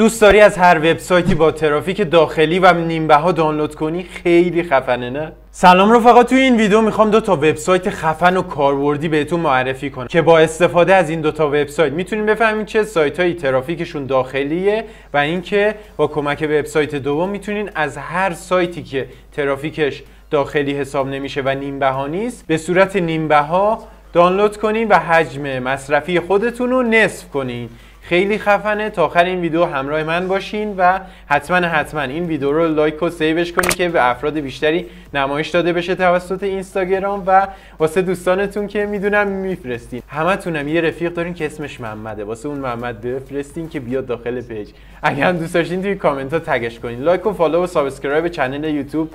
دوست داری از هر وبسایتی با ترافیک داخلی و نیمبه ها دانلود کنی خیلی خفنه نه سلام رفقا توی این ویدیو میخوام دو تا وبسایت خفن و کاروردی بهتون معرفی کنم که با استفاده از این دو تا وبسایت میتونین بفهمید چه های ترافیکشون داخلیه و اینکه با کمک وبسایت دوم میتونین از هر سایتی که ترافیکش داخلی حساب نمیشه و ها نیست به صورت ها دانلود کنین و حجم مصرفی خودتون رو نصف کنین خیلی خفنه تا آخر این ویدیو همراه من باشین و حتما حتما این ویدیو رو لایک و سیوش کنین که به افراد بیشتری نمایش داده بشه توسط اینستاگرام و واسه دوستانتون که میدونم میفرستین همتونم یه رفیق دارین که اسمش محمده واسه اون محمد بفرستین که بیاد داخل پیج اگه هم دوست داشتین توی کامنت ها تگش کنین لایک و فالو و سابسکرایب چنل یوتیوب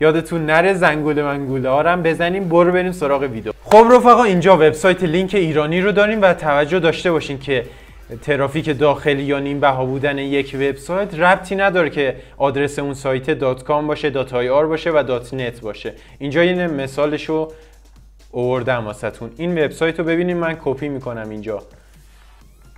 یادتون نره زنگوله منگوله ها هم بزنیم برو بریم سراغ ویدیو خب رفقا اینجا وبسایت لینک ایرانی رو داریم و توجه داشته باشین که ترافیک داخلی یا نیم بها بودن یک وبسایت ربطی نداره که آدرس اون سایت دات کام باشه دات آی آر باشه و دات نت باشه اینجا این مثالش رو اووردم واسهتون این وبسایت رو ببینید من کپی میکنم اینجا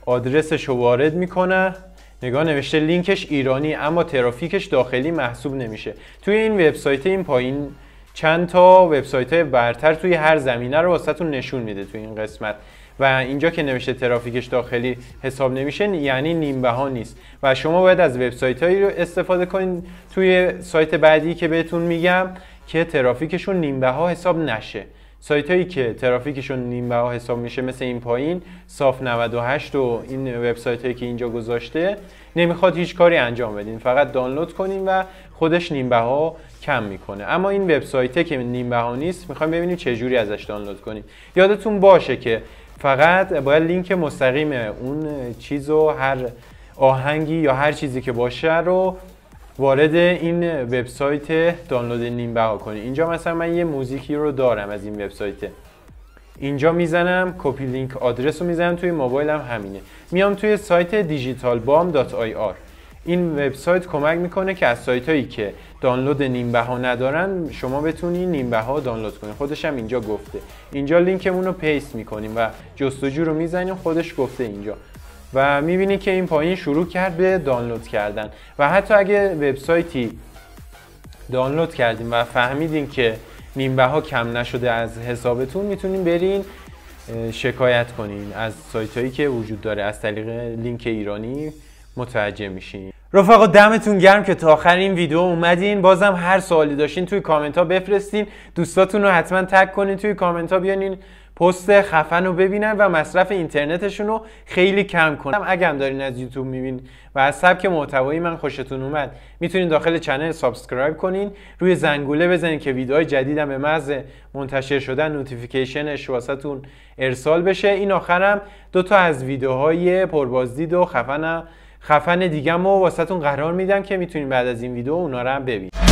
آدرسش رو وارد میکنه نگاه نوشته لینکش ایرانی اما ترافیکش داخلی محسوب نمیشه توی این وبسایت این پایین چند تا وبسایت های برتر توی هر زمینه رو واسهتون نشون میده توی این قسمت و اینجا که نوشته ترافیکش داخلی حساب نمیشه یعنی نیمبه ها نیست و شما باید از وبسایت هایی رو استفاده کنید توی سایت بعدی که بهتون میگم که ترافیکشون نیمبه ها حساب نشه سایت هایی که ترافیکشون نیم حساب میشه مثل این پایین صاف 98 و این وبسایت هایی که اینجا گذاشته نمیخواد هیچ کاری انجام بدین فقط دانلود کنیم و خودش نیم کم میکنه اما این وبسایته که نیم ها نیست میخوایم ببینیم چه ازش دانلود کنیم یادتون باشه که فقط باید لینک مستقیم اون چیز و هر آهنگی یا هر چیزی که باشه رو وارد این وبسایت دانلود نیم بها کنید اینجا مثلا من یه موزیکی رو دارم از این وبسایت اینجا میزنم کپی لینک آدرس رو میزنم توی موبایلم همینه میام توی سایت دیجیتال بام این وبسایت کمک میکنه که از سایت هایی که دانلود نیم بها ندارن شما بتونی نیم بها دانلود کنید خودش هم اینجا گفته اینجا لینکمون رو پیست میکنیم و جستجو رو میزنیم خودش گفته اینجا و میبینی که این پایین شروع کرد به دانلود کردن و حتی اگه وبسایتی دانلود کردیم و فهمیدین که نیمبه ها کم نشده از حسابتون میتونین برین شکایت کنین از سایت هایی که وجود داره از طریق لینک ایرانی متوجه میشین رفقا دمتون گرم که تا آخر این ویدیو اومدین بازم هر سوالی داشتین توی کامنت ها بفرستین دوستاتون رو حتما تک کنین توی کامنت ها بیانین پست خفن رو ببینن و مصرف اینترنتشون رو خیلی کم کنن هم دارین از یوتیوب میبین و از سبک محتوایی من خوشتون اومد میتونین داخل چنل سابسکرایب کنین روی زنگوله بزنین که ویدیوهای جدیدم به محض منتشر شدن نوتیفیکیشنش واسهتون ارسال بشه این آخرم دو تا از ویدیوهای پربازدید و خفن خفن دیگه واسهتون قرار میدم که میتونین بعد از این ویدیو اونا رو هم ببینید